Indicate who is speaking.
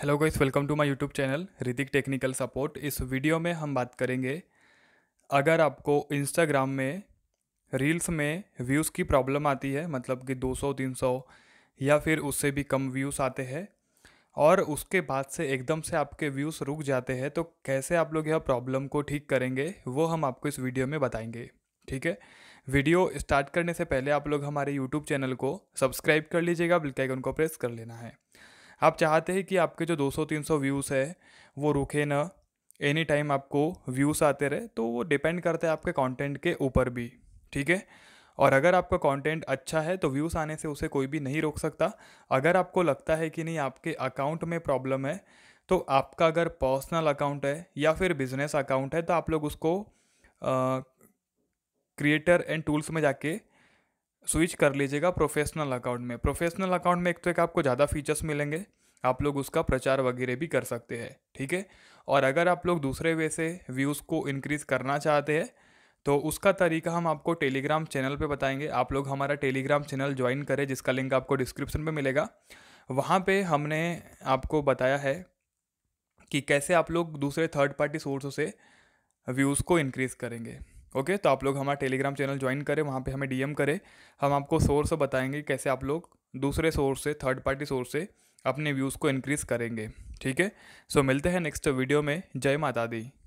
Speaker 1: hello guys welcome to my YouTube channel Ritik technical support इस video में हम बात करेंगे अगर आपको इंस्टाग्राम में रील्स में व्यूज़ की प्रॉब्लम आती है मतलब कि 200 300 या फिर उससे भी कम व्यूज़ आते हैं और उसके बाद से एकदम से आपके व्यूज़ रुक जाते हैं तो कैसे आप लोग यह प्रॉब्लम को ठीक करेंगे वो हम आपको इस वीडियो में बताएंगे ठीक है वीडियो स्टार्ट करने से पहले आप लोग हमारे यूट्यूब चैनल को सब्सक्राइब कर लीजिएगा बिल्कुल उनको प्रेस कर लेना है आप चाहते हैं कि आपके जो 200-300 व्यूज़ है वो रुके ना एनी टाइम आपको व्यूज़ आते रहे तो वो डिपेंड करता है आपके कंटेंट के ऊपर भी ठीक है और अगर आपका कंटेंट अच्छा है तो व्यूज़ आने से उसे कोई भी नहीं रोक सकता अगर आपको लगता है कि नहीं आपके अकाउंट में प्रॉब्लम है तो आपका अगर पर्सनल अकाउंट है या फिर बिजनेस अकाउंट है तो आप लोग उसको क्रिएटर एंड टूल्स में जाके स्विच कर लीजिएगा प्रोफेशनल अकाउंट में प्रोफेशनल अकाउंट में एक तो एक आपको ज़्यादा फीचर्स मिलेंगे आप लोग उसका प्रचार वगैरह भी कर सकते हैं ठीक है और अगर आप लोग दूसरे वे से व्यूज़ को इनक्रीज़ करना चाहते हैं तो उसका तरीका हम आपको टेलीग्राम चैनल पे बताएंगे आप लोग हमारा टेलीग्राम चैनल ज्वाइन करें जिसका लिंक आपको डिस्क्रिप्शन में मिलेगा वहाँ पे हमने आपको बताया है कि कैसे आप लोग दूसरे थर्ड पार्टी सोर्सों से व्यूज़ को इनक्रीज़ करेंगे ओके तो आप लोग हमारा टेलीग्राम चैनल ज्वाइन करें वहाँ पे हमें डीएम करें हम आपको सोर्स बताएंगे कैसे आप लोग दूसरे सोर्स से थर्ड पार्टी सोर्स से अपने व्यूज़ को इनक्रीज़ करेंगे ठीक है सो मिलते हैं नेक्स्ट वीडियो में जय माता दी